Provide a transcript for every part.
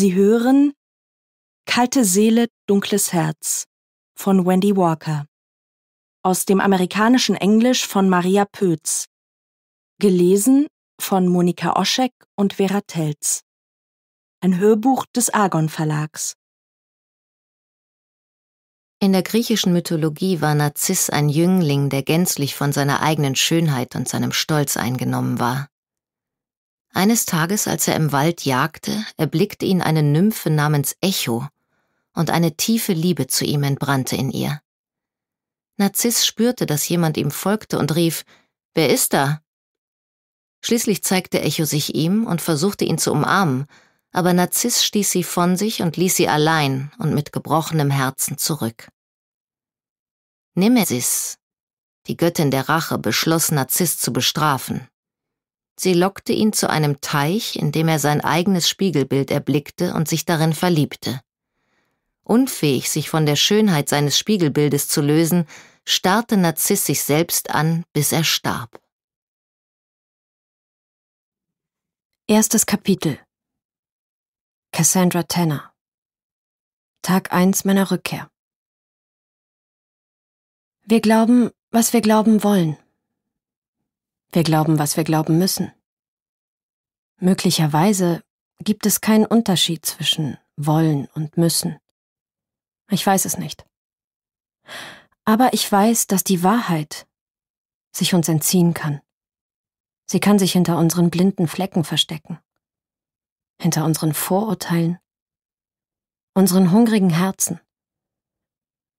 Sie hören Kalte Seele, dunkles Herz von Wendy Walker aus dem amerikanischen Englisch von Maria Pötz. Gelesen von Monika Oschek und Vera Telz. Ein Hörbuch des Argon Verlags. In der griechischen Mythologie war Narziss ein Jüngling, der gänzlich von seiner eigenen Schönheit und seinem Stolz eingenommen war. Eines Tages, als er im Wald jagte, erblickte ihn eine Nymphe namens Echo, und eine tiefe Liebe zu ihm entbrannte in ihr. Narziss spürte, dass jemand ihm folgte und rief, Wer ist da? Schließlich zeigte Echo sich ihm und versuchte ihn zu umarmen, aber Narziss stieß sie von sich und ließ sie allein und mit gebrochenem Herzen zurück. Nemesis, die Göttin der Rache, beschloss Narziss zu bestrafen, Sie lockte ihn zu einem Teich, in dem er sein eigenes Spiegelbild erblickte und sich darin verliebte. Unfähig, sich von der Schönheit seines Spiegelbildes zu lösen, starrte Narziss sich selbst an, bis er starb. Erstes Kapitel Cassandra Tanner Tag 1 meiner Rückkehr Wir glauben, was wir glauben wollen, wir glauben, was wir glauben müssen. Möglicherweise gibt es keinen Unterschied zwischen wollen und müssen. Ich weiß es nicht. Aber ich weiß, dass die Wahrheit sich uns entziehen kann. Sie kann sich hinter unseren blinden Flecken verstecken, hinter unseren Vorurteilen, unseren hungrigen Herzen,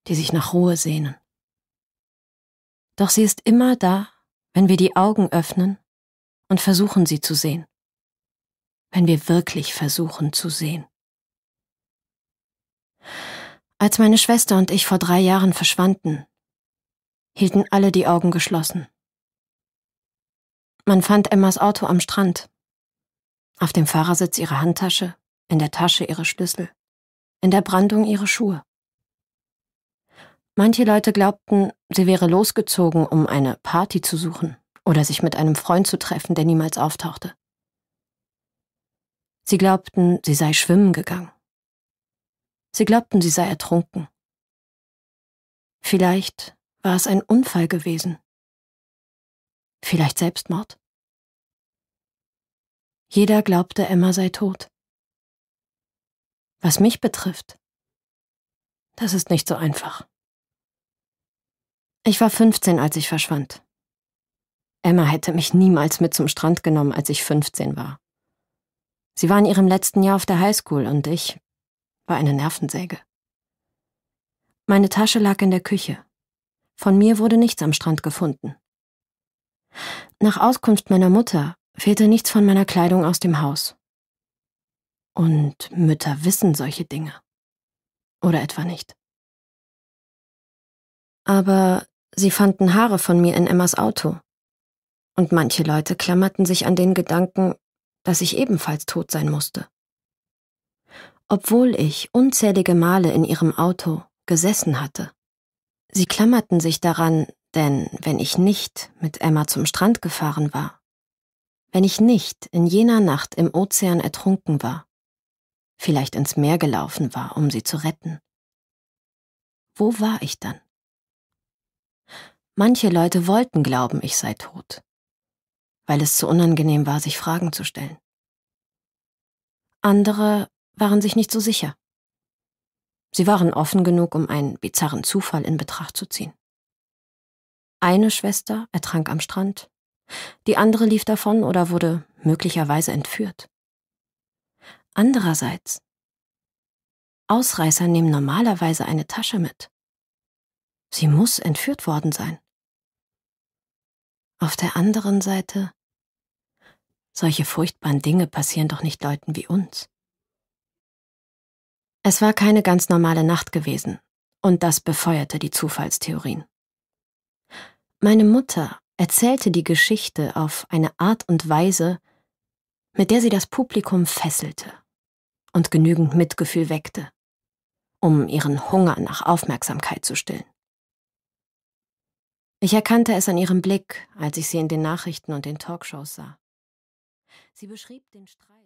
die sich nach Ruhe sehnen. Doch sie ist immer da wenn wir die Augen öffnen und versuchen sie zu sehen. Wenn wir wirklich versuchen zu sehen. Als meine Schwester und ich vor drei Jahren verschwanden, hielten alle die Augen geschlossen. Man fand Emmas Auto am Strand. Auf dem Fahrersitz ihre Handtasche, in der Tasche ihre Schlüssel, in der Brandung ihre Schuhe. Manche Leute glaubten, sie wäre losgezogen, um eine Party zu suchen oder sich mit einem Freund zu treffen, der niemals auftauchte. Sie glaubten, sie sei schwimmen gegangen. Sie glaubten, sie sei ertrunken. Vielleicht war es ein Unfall gewesen. Vielleicht Selbstmord. Jeder glaubte, Emma sei tot. Was mich betrifft, das ist nicht so einfach. Ich war 15, als ich verschwand. Emma hätte mich niemals mit zum Strand genommen, als ich 15 war. Sie war in ihrem letzten Jahr auf der Highschool und ich war eine Nervensäge. Meine Tasche lag in der Küche. Von mir wurde nichts am Strand gefunden. Nach Auskunft meiner Mutter fehlte nichts von meiner Kleidung aus dem Haus. Und Mütter wissen solche Dinge. Oder etwa nicht. Aber Sie fanden Haare von mir in Emmas Auto. Und manche Leute klammerten sich an den Gedanken, dass ich ebenfalls tot sein musste. Obwohl ich unzählige Male in ihrem Auto gesessen hatte. Sie klammerten sich daran, denn wenn ich nicht mit Emma zum Strand gefahren war, wenn ich nicht in jener Nacht im Ozean ertrunken war, vielleicht ins Meer gelaufen war, um sie zu retten, wo war ich dann? Manche Leute wollten glauben, ich sei tot, weil es zu unangenehm war, sich Fragen zu stellen. Andere waren sich nicht so sicher. Sie waren offen genug, um einen bizarren Zufall in Betracht zu ziehen. Eine Schwester ertrank am Strand, die andere lief davon oder wurde möglicherweise entführt. Andererseits, Ausreißer nehmen normalerweise eine Tasche mit. Sie muss entführt worden sein. Auf der anderen Seite, solche furchtbaren Dinge passieren doch nicht Leuten wie uns. Es war keine ganz normale Nacht gewesen, und das befeuerte die Zufallstheorien. Meine Mutter erzählte die Geschichte auf eine Art und Weise, mit der sie das Publikum fesselte und genügend Mitgefühl weckte, um ihren Hunger nach Aufmerksamkeit zu stillen. Ich erkannte es an ihrem Blick, als ich sie in den Nachrichten und den Talkshows sah. Sie beschrieb den Streit.